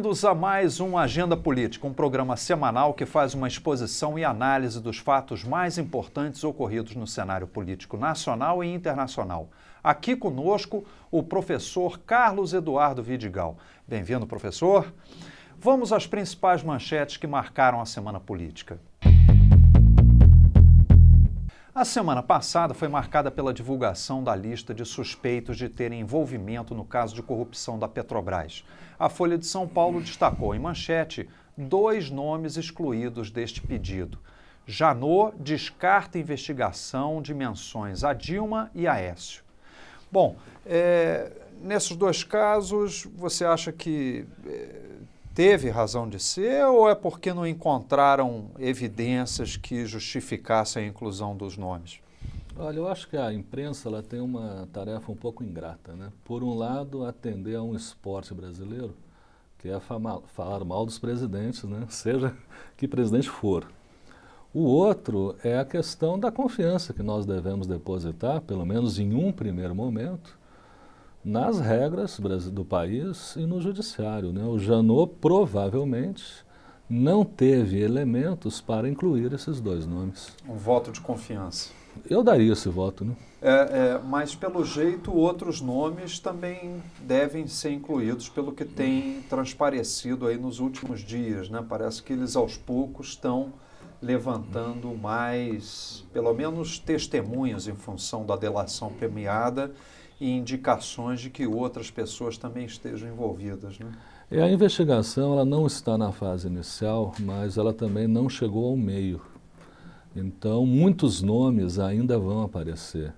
Bem-vindos a mais um Agenda Política, um programa semanal que faz uma exposição e análise dos fatos mais importantes ocorridos no cenário político nacional e internacional. Aqui conosco o professor Carlos Eduardo Vidigal. Bem-vindo, professor. Vamos às principais manchetes que marcaram a semana política. A semana passada foi marcada pela divulgação da lista de suspeitos de terem envolvimento no caso de corrupção da Petrobras. A Folha de São Paulo destacou em manchete dois nomes excluídos deste pedido. Janot descarta investigação de menções a Dilma e a Écio. Bom, é, nesses dois casos, você acha que é, teve razão de ser ou é porque não encontraram evidências que justificassem a inclusão dos nomes? Olha, eu acho que a imprensa ela tem uma tarefa um pouco ingrata, né? Por um lado, atender a um esporte brasileiro que é falar mal dos presidentes, né? Seja que presidente for. O outro é a questão da confiança que nós devemos depositar, pelo menos em um primeiro momento, nas regras do país e no judiciário. Né? O Janot provavelmente não teve elementos para incluir esses dois nomes. Um voto de confiança. Eu daria esse voto, né? É, é, mas pelo jeito outros nomes também devem ser incluídos, pelo que tem transparecido aí nos últimos dias, né? Parece que eles aos poucos estão levantando mais, pelo menos testemunhas em função da delação premiada e indicações de que outras pessoas também estejam envolvidas. Né? E a investigação ela não está na fase inicial, mas ela também não chegou ao meio. Então, muitos nomes ainda vão aparecer.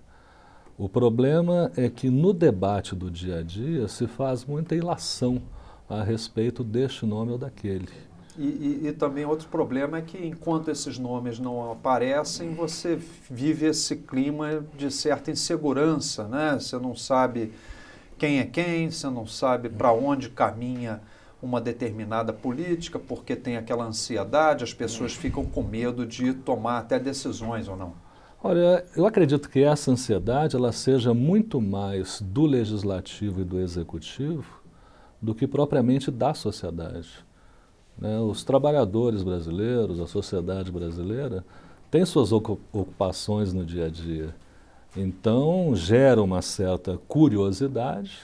O problema é que no debate do dia a dia se faz muita ilação a respeito deste nome ou daquele. E, e, e, também outro problema é que enquanto esses nomes não aparecem, você vive esse clima de certa insegurança, né? Você não sabe quem é quem, você não sabe para onde caminha uma determinada política, porque tem aquela ansiedade, as pessoas ficam com medo de tomar até decisões ou não. Olha, eu acredito que essa ansiedade ela seja muito mais do legislativo e do executivo do que propriamente da sociedade. Né? Os trabalhadores brasileiros, a sociedade brasileira, tem suas ocupações no dia a dia. Então, gera uma certa curiosidade,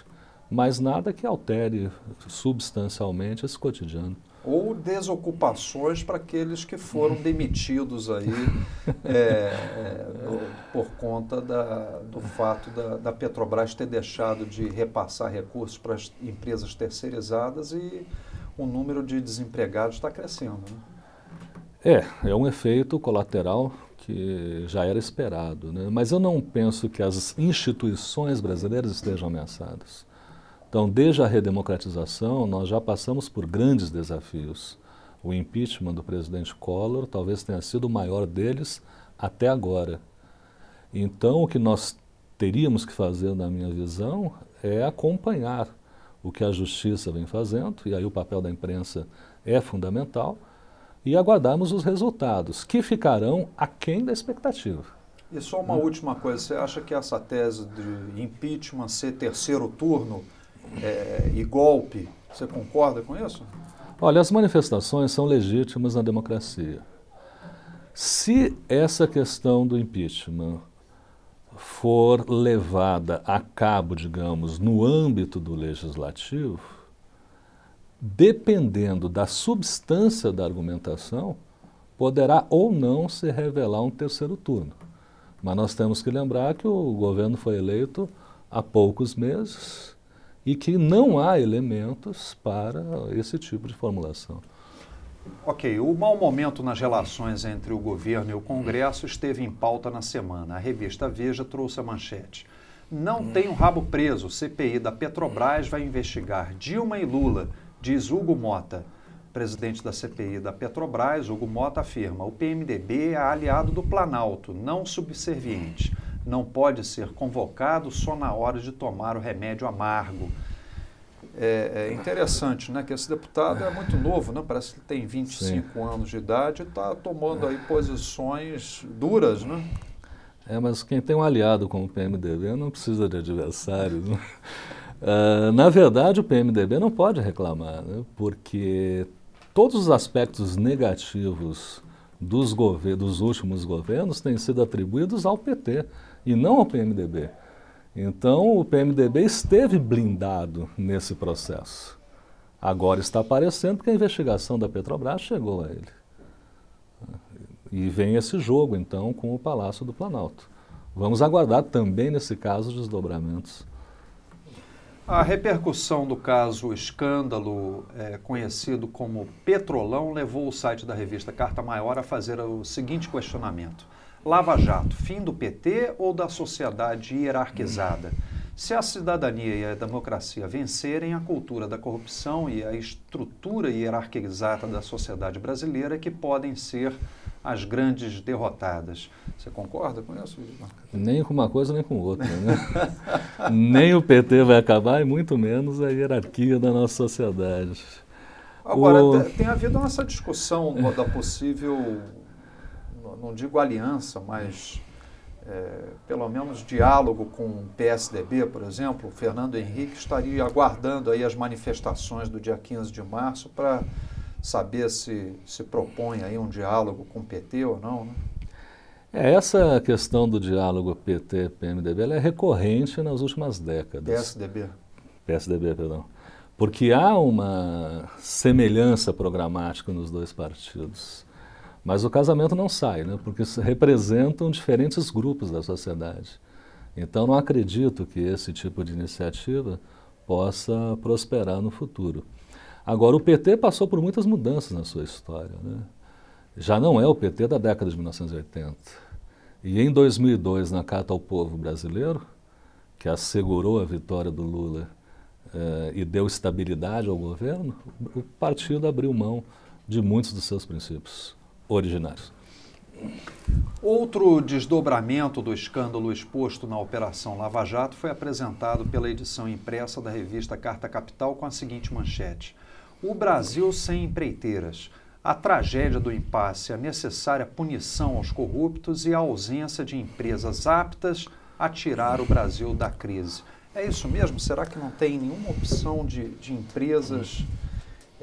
mas nada que altere substancialmente esse cotidiano. Ou desocupações para aqueles que foram demitidos aí é, é por conta da, do fato da, da Petrobras ter deixado de repassar recursos para as empresas terceirizadas e o número de desempregados está crescendo. Né? É, é um efeito colateral que já era esperado. Né? Mas eu não penso que as instituições brasileiras estejam ameaçadas. Então, desde a redemocratização, nós já passamos por grandes desafios. O impeachment do presidente Collor talvez tenha sido o maior deles até agora. Então, o que nós teríamos que fazer, na minha visão, é acompanhar o que a justiça vem fazendo, e aí o papel da imprensa é fundamental, e aguardarmos os resultados, que ficarão aquém da expectativa. E só uma hum. última coisa, você acha que essa tese de impeachment ser terceiro turno é, e golpe, você concorda com isso? Olha, as manifestações são legítimas na democracia. Se essa questão do impeachment for levada a cabo, digamos, no âmbito do legislativo, dependendo da substância da argumentação, poderá ou não se revelar um terceiro turno. Mas nós temos que lembrar que o governo foi eleito há poucos meses e que não há elementos para esse tipo de formulação. Ok, o mau momento nas relações entre o governo e o Congresso esteve em pauta na semana. A revista Veja trouxe a manchete. Não hum. tem um rabo preso. CPI da Petrobras vai investigar Dilma e Lula, diz Hugo Mota. Presidente da CPI da Petrobras, Hugo Mota afirma: o PMDB é aliado do Planalto, não subserviente. Não pode ser convocado só na hora de tomar o remédio amargo é, é interessante, né? Que esse deputado é muito novo, né? Parece que tem 25 Sim. anos de idade e está tomando aí posições duras, né? É, mas quem tem um aliado como o PMDB não precisa de adversários. Uh, na verdade, o PMDB não pode reclamar, né? porque todos os aspectos negativos dos, dos últimos governos têm sido atribuídos ao PT e não ao PMDB. Então o PMDB esteve blindado nesse processo. Agora está aparecendo que a investigação da Petrobras chegou a ele. E vem esse jogo, então, com o Palácio do Planalto. Vamos aguardar também, nesse caso, os desdobramentos. A repercussão do caso escândalo, é, conhecido como Petrolão, levou o site da revista Carta Maior a fazer o seguinte questionamento. Lava Jato, fim do PT ou da sociedade hierarquizada? Se a cidadania e a democracia vencerem, a cultura da corrupção e a estrutura hierarquizada da sociedade brasileira é que podem ser as grandes derrotadas. Você concorda com isso? Nem com uma coisa, nem com outra. Né? nem o PT vai acabar e muito menos a hierarquia da nossa sociedade. Agora, o... tem havido essa discussão da possível não digo aliança, mas é, pelo menos diálogo com o PSDB, por exemplo, o Fernando Henrique estaria aguardando aí as manifestações do dia 15 de março para saber se se propõe aí um diálogo com o PT ou não, né? É, essa questão do diálogo PT-PMDB é recorrente nas últimas décadas. PSDB. PSDB, perdão. Porque há uma semelhança programática nos dois partidos. Mas o casamento não sai, né? porque representam diferentes grupos da sociedade. Então não acredito que esse tipo de iniciativa possa prosperar no futuro. Agora, o PT passou por muitas mudanças na sua história. Né? Já não é o PT da década de 1980. E em 2002, na Carta ao Povo Brasileiro, que assegurou a vitória do Lula eh, e deu estabilidade ao governo, o partido abriu mão de muitos dos seus princípios originários. Outro desdobramento do escândalo exposto na Operação Lava Jato foi apresentado pela edição impressa da revista Carta Capital com a seguinte manchete: O Brasil sem empreiteiras. A tragédia do impasse, a necessária punição aos corruptos e a ausência de empresas aptas a tirar o Brasil da crise. É isso mesmo? Será que não tem nenhuma opção de, de empresas?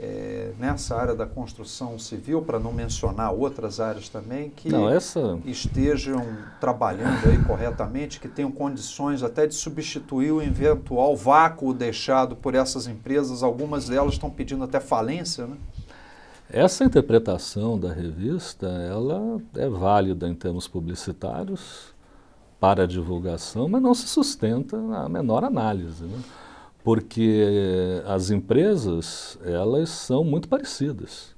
é, nessa né, área da construção civil, para não mencionar outras áreas também, que não, essa... estejam trabalhando aí corretamente, que tenham condições até de substituir o eventual vácuo deixado por essas empresas. Algumas delas estão pedindo até falência, né? Essa interpretação da revista, ela é válida em termos publicitários para a divulgação, mas não se sustenta na menor análise. Né? porque as empresas, elas são muito parecidas,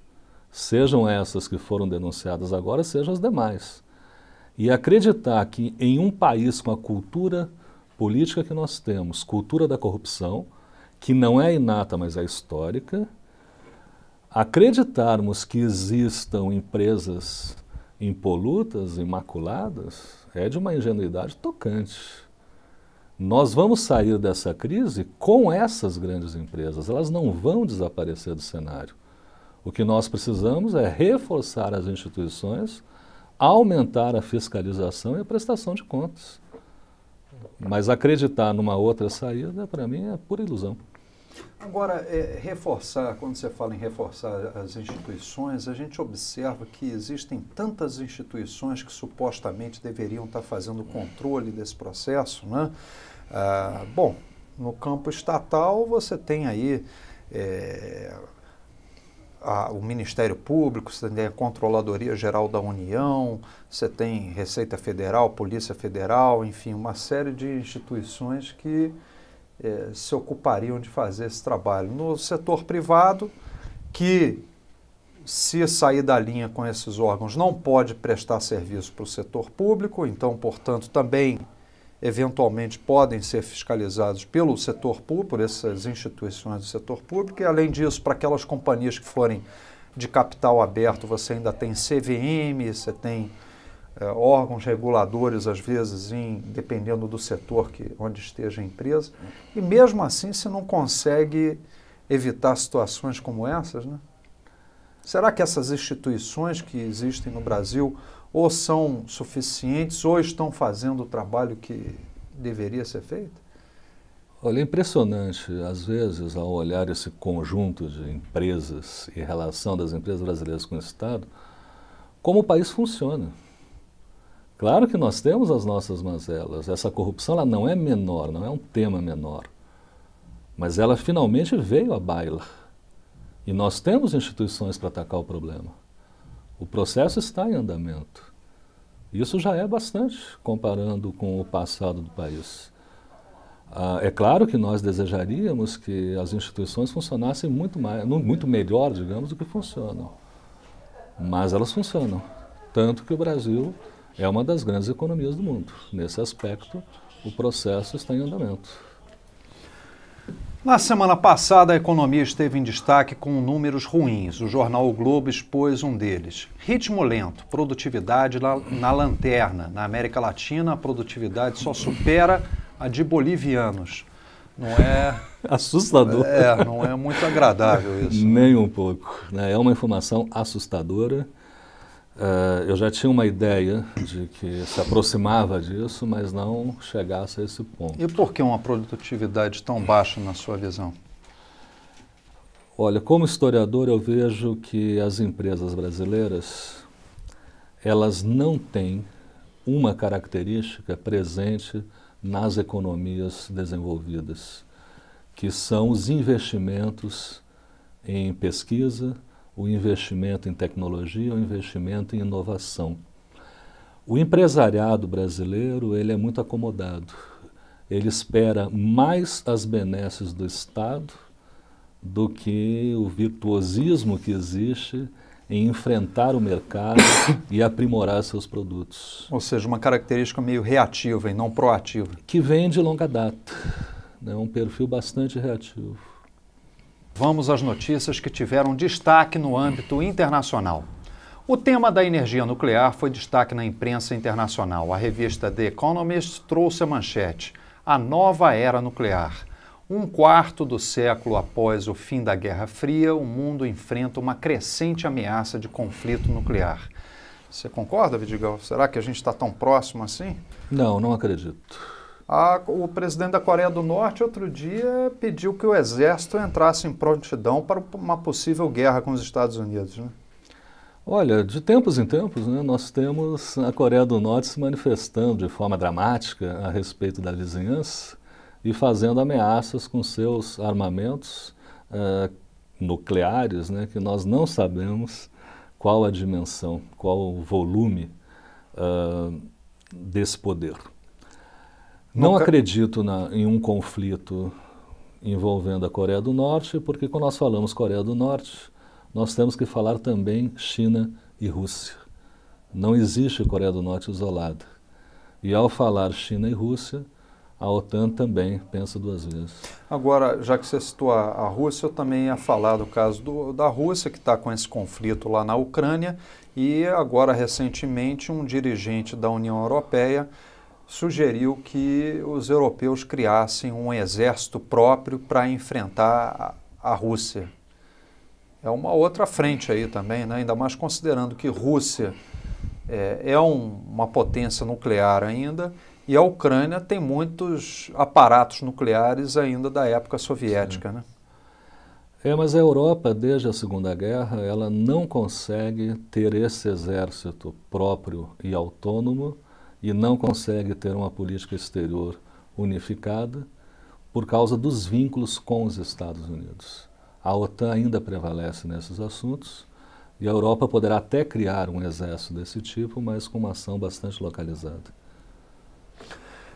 sejam essas que foram denunciadas agora, sejam as demais. E acreditar que em um país com a cultura política que nós temos, cultura da corrupção, que não é inata, mas é histórica, acreditarmos que existam empresas impolutas, imaculadas, é de uma ingenuidade tocante nós vamos sair dessa crise com essas grandes empresas, elas não vão desaparecer do cenário. O que nós precisamos é reforçar as instituições, aumentar a fiscalização e a prestação de contas. Mas acreditar numa outra saída, para mim, é pura ilusão. Agora, é, reforçar, quando você fala em reforçar as instituições, a gente observa que existem tantas instituições que supostamente deveriam estar fazendo o controle desse processo, né? Ah, bom, no campo estatal você tem aí é, a, o Ministério Público, você tem a Controladoria Geral da União, você tem Receita Federal, Polícia Federal, enfim, uma série de instituições que eh, se ocupariam de fazer esse trabalho. No setor privado, que se sair da linha com esses órgãos não pode prestar serviço para o setor público, então, portanto, também eventualmente podem ser fiscalizados pelo setor público, por essas instituições do setor público, e além disso, para aquelas companhias que forem de capital aberto, você ainda tem CVM, você tem eh, órgãos reguladores, às vezes, em, dependendo do setor que, onde esteja a empresa. E mesmo assim, se não consegue evitar situações como essas, né? Será que essas instituições que existem no Brasil ou são suficientes ou estão fazendo o trabalho que deveria ser feito? Olha, é impressionante, às vezes, ao olhar esse conjunto de empresas e relação das empresas brasileiras com o Estado, como o país funciona. Claro que nós temos as nossas mazelas. Essa corrupção ela não é menor, não é um tema menor. Mas ela finalmente veio à baila. E nós temos instituições para atacar o problema. O processo está em andamento. Isso já é bastante comparando com o passado do país. Ah, é claro que nós desejaríamos que as instituições funcionassem muito, mais, muito melhor, digamos, do que funcionam. Mas elas funcionam. Tanto que o Brasil é uma das grandes economias do mundo. Nesse aspecto, o processo está em andamento. Na semana passada, a economia esteve em destaque com números ruins. O jornal o Globo expôs um deles. Ritmo lento, produtividade na lanterna. Na América Latina, a produtividade só supera a de bolivianos. Não é. Assustador. É, não é muito agradável isso. Nem um pouco. Né? É uma informação assustadora. Uh, eu já tinha uma ideia de que se aproximava disso, mas não chegasse a esse ponto. E por que uma produtividade tão baixa na sua visão? Olha, como historiador, eu vejo que as empresas brasileiras elas não têm uma característica presente nas economias desenvolvidas, que são os investimentos em pesquisa, o investimento em tecnologia, o investimento em inovação. O empresariado brasileiro ele é muito acomodado. Ele espera mais as benesses do Estado do que o virtuosismo que existe em enfrentar o mercado e aprimorar seus produtos. Ou seja, uma característica meio reativa e não proativa. Que vem de longa data. É né? um perfil bastante reativo. Vamos às notícias que tiveram destaque no âmbito internacional. O tema da energia nuclear foi destaque na imprensa internacional. A revista The Economist trouxe a manchete: A nova era nuclear. Um quarto do século após o fim da Guerra Fria, o mundo enfrenta uma crescente ameaça de conflito nuclear. Você concorda, Vidigal? Será que a gente está tão próximo assim? Não, não acredito. A, o presidente da Coreia do Norte, outro dia, pediu que o exército entrasse em prontidão para uma possível guerra com os Estados Unidos. Né? Olha, de tempos em tempos, né, nós temos a Coreia do Norte se manifestando de forma dramática a respeito da vizinhança e fazendo ameaças com seus armamentos uh, nucleares, né, que nós não sabemos qual a dimensão, qual o volume uh, desse poder. Não Nunca... acredito na, em um conflito envolvendo a Coreia do Norte, porque quando nós falamos Coreia do Norte, nós temos que falar também China e Rússia. Não existe Coreia do Norte isolada. E ao falar China e Rússia, a OTAN também pensa duas vezes. Agora, já que você citou a, Rússia, eu também ia falar do caso do, da Rússia, que está com esse conflito lá na Ucrânia, e agora, recentemente, um dirigente da União Europeia sugeriu que os europeus criassem um exército próprio para enfrentar a, Rússia. É uma outra frente aí também, né? ainda mais considerando que Rússia é, é um, uma potência nuclear ainda e a Ucrânia tem muitos aparatos nucleares ainda da época soviética. Né? É, mas a Europa, desde a Segunda Guerra, ela não consegue ter esse exército próprio e autônomo e não consegue ter uma política exterior unificada por causa dos vínculos com os Estados Unidos. A OTAN ainda prevalece nesses assuntos e a Europa poderá até criar um exército desse tipo, mas com uma ação bastante localizada.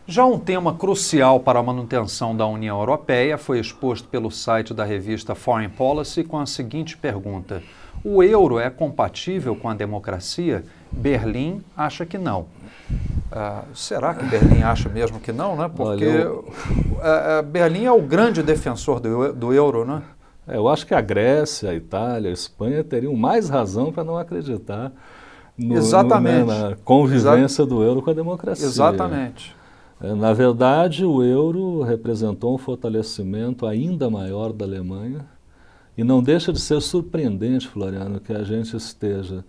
Já um tema crucial para a manutenção da União Europeia foi exposto pelo site da revista Foreign Policy com a seguinte pergunta: o euro é compatível com a democracia? Berlim acha que não. Ah, será que Berlim acha mesmo que não, né? Porque Olha, eu... Eh, eh, Berlim é o grande defensor do, do euro, né? É, eu acho que a Grécia, a Itália, a Espanha teriam mais razão para não acreditar no, Exatamente. No, né, na convivência Exa... do euro com a democracia. Exatamente. É, na verdade, o euro representou um fortalecimento ainda maior da Alemanha e não deixa de ser surpreendente, Floriano, que a gente esteja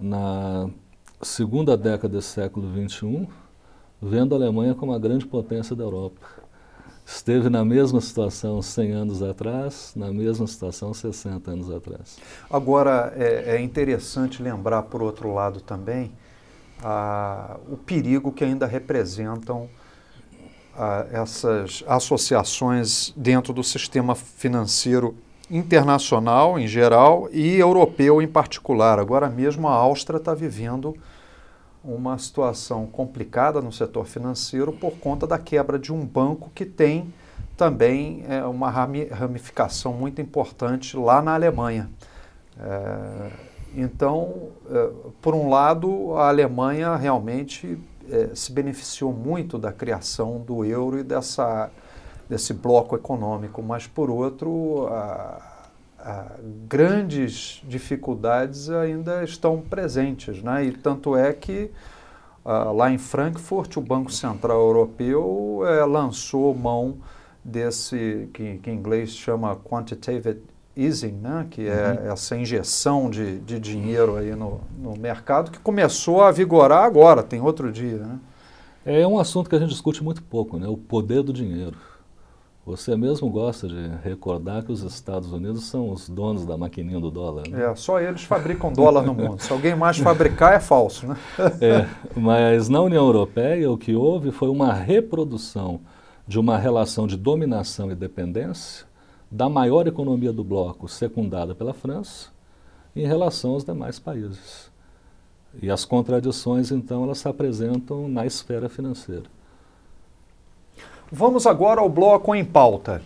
na segunda década do século XXI vendo a Alemanha como a grande potência da Europa. Esteve na mesma situação 100 anos atrás, na mesma situação 60 anos atrás. Agora, é, é interessante lembrar, por outro lado, também a, o perigo que ainda representam a, essas associações dentro do sistema financeiro internacional em geral e europeu em particular. Agora mesmo a Áustria está vivendo uma situação complicada no setor financeiro por conta da quebra de um banco que tem também é, uma ramificação muito importante lá na Alemanha. É, então, é, por um lado, a Alemanha realmente é, se beneficiou muito da criação do euro e dessa desse bloco econômico, mas por outro, a, a grandes dificuldades ainda estão presentes, né? E tanto é que ah, lá em Frankfurt, o Banco Central Europeu eh, lançou mão desse que, que, em inglês chama quantitative easing, né? que é uhum. essa injeção de, de dinheiro aí no, no mercado que começou a vigorar agora, tem outro dia. Né? É um assunto que a gente discute muito pouco, né? o poder do dinheiro. Você mesmo gosta de recordar que os Estados Unidos são os donos da maquininha do dólar. Né? É, só eles fabricam dólar no mundo. Se alguém mais fabricar, é falso, né? é, mas na União Europeia o que houve foi uma reprodução de uma relação de dominação e dependência da maior economia do bloco, secundada pela França, em relação aos demais países. E as contradições, então, elas se apresentam na esfera financeira. Vamos agora ao bloco em pauta.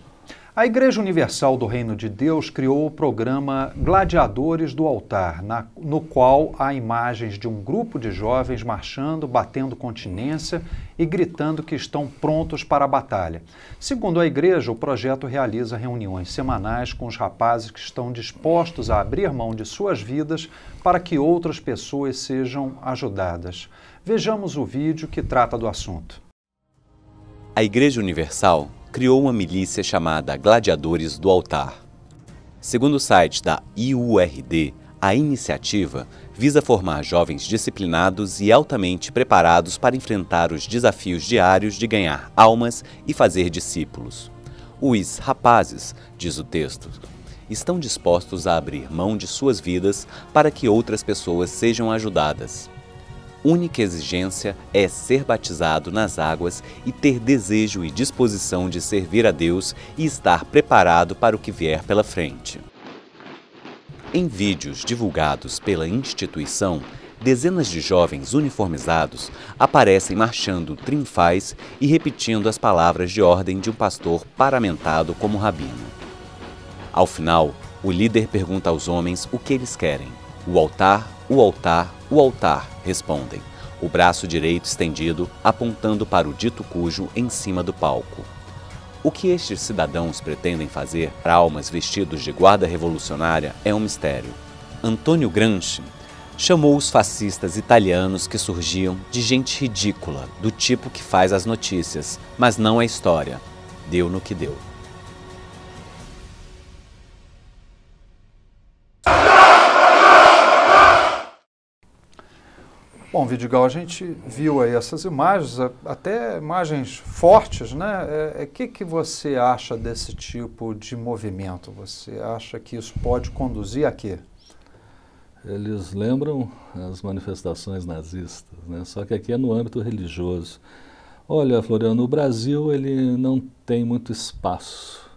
A Igreja Universal do Reino de Deus criou o programa Gladiadores do Altar, na, no qual há imagens de um grupo de jovens marchando, batendo continência e gritando que estão prontos para a batalha. Segundo a igreja, o projeto realiza reuniões semanais com os rapazes que estão dispostos a abrir mão de suas vidas para que outras pessoas sejam ajudadas. Vejamos o vídeo que trata do assunto. A Igreja Universal criou uma milícia chamada Gladiadores do Altar. Segundo o site da IURD, a iniciativa visa formar jovens disciplinados e altamente preparados para enfrentar os desafios diários de ganhar almas e fazer discípulos. Os rapazes, diz o texto, estão dispostos a abrir mão de suas vidas para que outras pessoas sejam ajudadas única exigência é ser batizado nas águas e ter desejo e disposição de servir a Deus e estar preparado para o que vier pela frente. Em vídeos divulgados pela instituição, dezenas de jovens uniformizados aparecem marchando triunfais e repetindo as palavras de ordem de um pastor paramentado como rabino. Ao final, o líder pergunta aos homens o que eles querem: o altar o altar, o altar, respondem, o braço direito estendido, apontando para o dito cujo em cima do palco. O que estes cidadãos pretendem fazer para almas vestidos de guarda revolucionária é um mistério. Antônio Gramsci chamou os fascistas italianos que surgiam de gente ridícula, do tipo que faz as notícias, mas não a história. Deu no que deu. Bom, Vidigal, a gente viu aí essas imagens, até imagens fortes, né? O é, é, que, que você acha desse tipo de movimento? Você acha que isso pode conduzir a quê? Eles lembram as manifestações nazistas, né? só que aqui é no âmbito religioso. Olha, Floriano, o Brasil ele não tem muito espaço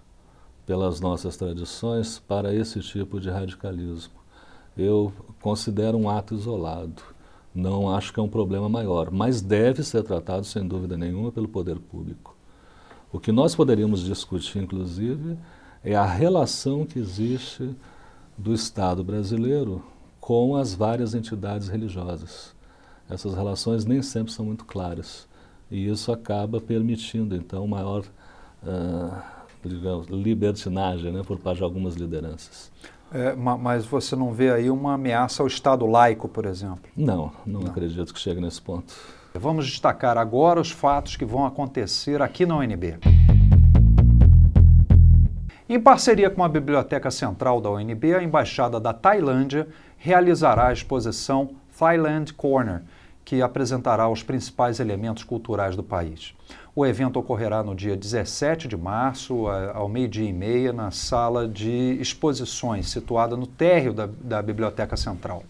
pelas nossas tradições para esse tipo de radicalismo. Eu considero um ato isolado não acho que é um problema maior, mas deve ser tratado, sem dúvida nenhuma, pelo poder público. O que nós poderíamos discutir, inclusive, é a relação que existe do Estado brasileiro com as várias entidades religiosas. Essas relações nem sempre são muito claras. E isso acaba permitindo, então, maior. Uh, digamos, libertinagem né, por parte de algumas lideranças. É, mas você não vê aí uma ameaça ao Estado laico, por exemplo? Não, não, não. acredito que chegue nesse ponto. Vamos destacar agora os fatos que vão acontecer aqui na UNB. Em parceria com a Biblioteca Central da UNB, a Embaixada da Tailândia realizará a exposição Thailand Corner, que apresentará os principais elementos culturais do país. O evento ocorrerá no dia 17 de março, ao meio-dia e meia, na sala de exposições, situada no térreo da, da Biblioteca Central.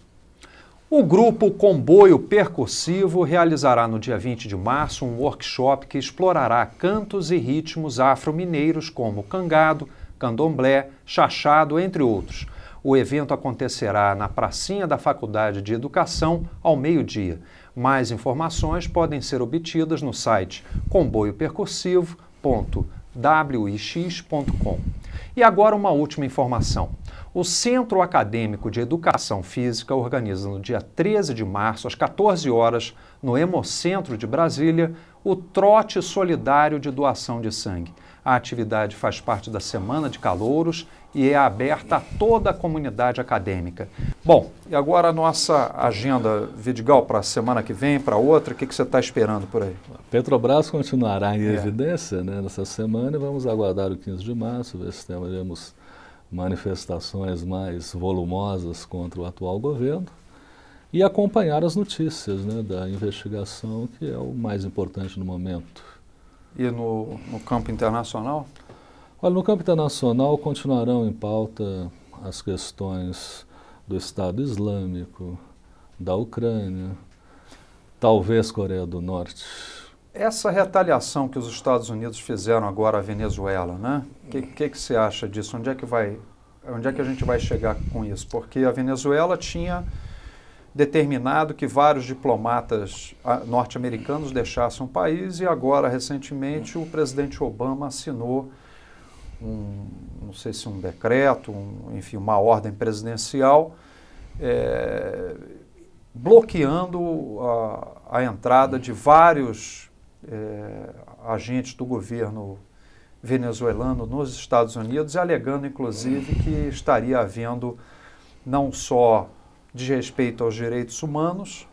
O grupo Comboio Percursivo realizará no dia 20 de março um workshop que explorará cantos e ritmos afro-mineiros como cangado, candomblé, chachado, entre outros. O evento acontecerá na pracinha da Faculdade de Educação ao meio-dia. Mais informações podem ser obtidas no site comboiopercursivo.wix.com. E agora uma última informação. O Centro Acadêmico de Educação Física organiza no dia 13 de março, às 14 horas, no Hemocentro de Brasília, o Trote Solidário de Doação de Sangue. A atividade faz parte da Semana de Calouros e é aberta a toda a comunidade acadêmica. Bom, e agora a nossa agenda, Vidigal, para a semana que vem, para outra, o que, que você está esperando por aí? Petrobras continuará em é. evidência né, nessa semana e vamos aguardar o 15 de março, ver se teremos manifestações mais volumosas contra o atual governo e acompanhar as notícias né, da investigação, que é o mais importante no momento. E no, no campo internacional? Olha, no campo internacional continuarão em pauta as questões do Estado Islâmico, da Ucrânia, talvez Coreia do Norte. Essa retaliação que os Estados Unidos fizeram agora à Venezuela, né? O que, que, que você acha disso? Onde é que vai, onde é que a gente vai chegar com isso? Porque a Venezuela tinha determinado que vários diplomatas ah, norte-americanos deixassem o país e agora recentemente o presidente Obama assinou um, não sei se um decreto, um, enfim, uma ordem presidencial, é, bloqueando a, a, entrada de vários é, agentes do governo venezuelano nos Estados Unidos, alegando inclusive que estaria havendo não só desrespeito aos direitos humanos,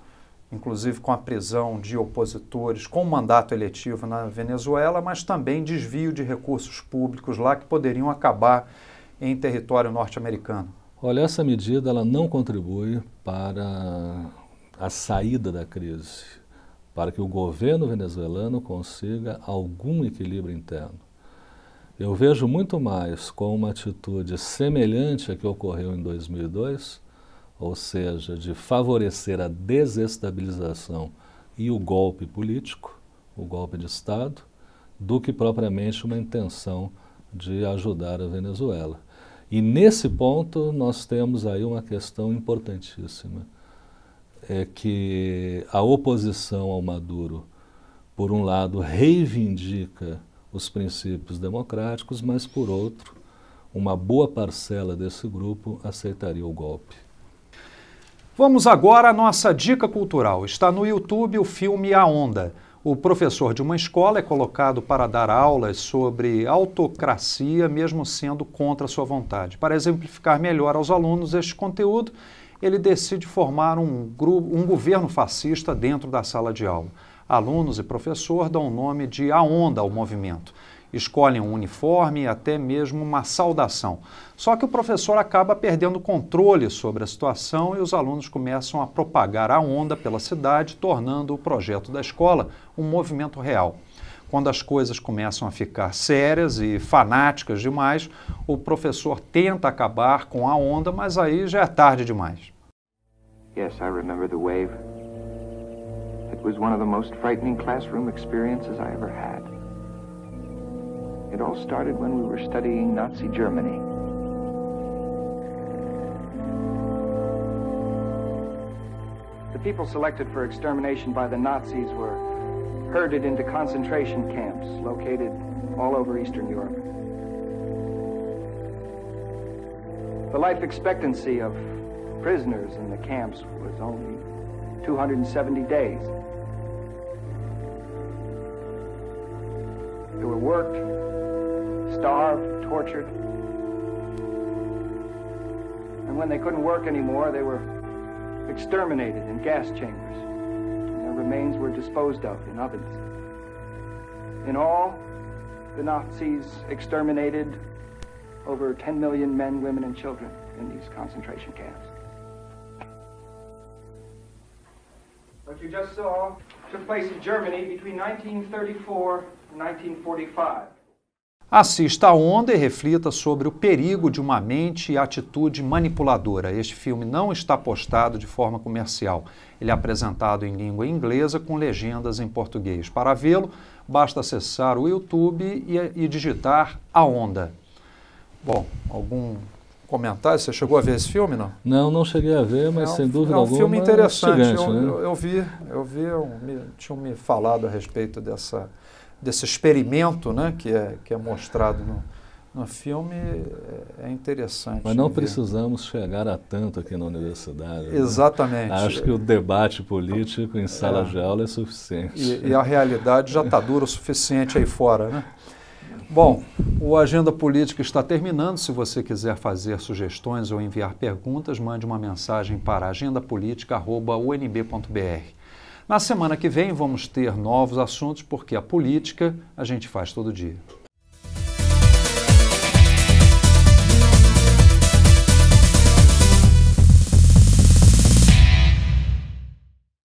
inclusive com a prisão de opositores com mandato eletivo na Venezuela, mas também desvio de recursos públicos lá que poderiam acabar em território norte-americano. Olha, essa medida ela não contribui para a saída da crise, para que o governo venezuelano consiga algum equilíbrio interno. Eu vejo muito mais com uma atitude semelhante à que ocorreu em 2002 ou seja, de favorecer a desestabilização e o golpe político, o golpe de Estado, do que propriamente uma intenção de ajudar a Venezuela. E nesse ponto nós temos aí uma questão importantíssima, é que a oposição ao Maduro, por um lado, reivindica os princípios democráticos, mas por outro, uma boa parcela desse grupo aceitaria o golpe. Vamos agora à nossa dica cultural. Está no YouTube o filme A Onda. O professor de uma escola é colocado para dar aulas sobre autocracia, mesmo sendo contra sua vontade. Para exemplificar melhor aos alunos este conteúdo, ele decide formar um, grupo, um governo fascista dentro da sala de aula. Alunos e professor dão o nome de A Onda ao movimento escolhem um uniforme, até mesmo uma saudação. Só que o professor acaba perdendo controle sobre a situação e os alunos começam a propagar a onda pela cidade, tornando o projeto da escola um movimento real. Quando as coisas começam a ficar sérias e fanáticas demais, o professor tenta acabar com a onda, mas aí já é tarde demais. Yes, I remember the wave. It was one of the most frightening classroom experiences I ever had. It all started when we were studying Nazi Germany. The people selected for extermination by the Nazis were herded into concentration camps located all over Eastern Europe. The life expectancy of prisoners in the camps was only 270 days. They were worked starved, tortured. And when they couldn't work anymore, they were exterminated in gas chambers. And their remains were disposed of in ovens. In all, the Nazis exterminated over 10 million men, women, and children in these concentration camps. What you just saw took place in Germany between 1934 and 1945. Assista a Onda e reflita sobre o perigo de uma mente e atitude manipuladora. Este filme não está postado de forma comercial. Ele é apresentado em língua inglesa com legendas em português. Para vê-lo, basta acessar o YouTube e, e digitar A Onda. Bom, algum comentário? Você chegou a ver esse filme, não? Não, não cheguei a ver, mas é um, sem dúvida alguma... É um alguma, filme é interessante. Eu, né? eu, eu, vi, eu vi, me, tinham me falado a respeito dessa desse experimento né, que, é, que é mostrado no, no filme é, é interessante. Mas não precisamos chegar a tanto aqui na universidade. Né? Exatamente. Né? Acho que o debate político em sala é. de aula é suficiente. E, e a realidade já está dura o suficiente aí fora, né? Bom, o Agenda Política está terminando. Se você quiser fazer sugestões ou enviar perguntas, mande uma mensagem para agendapolitica.unb.br. Na semana que vem vamos ter novos assuntos, porque a política a gente faz todo dia.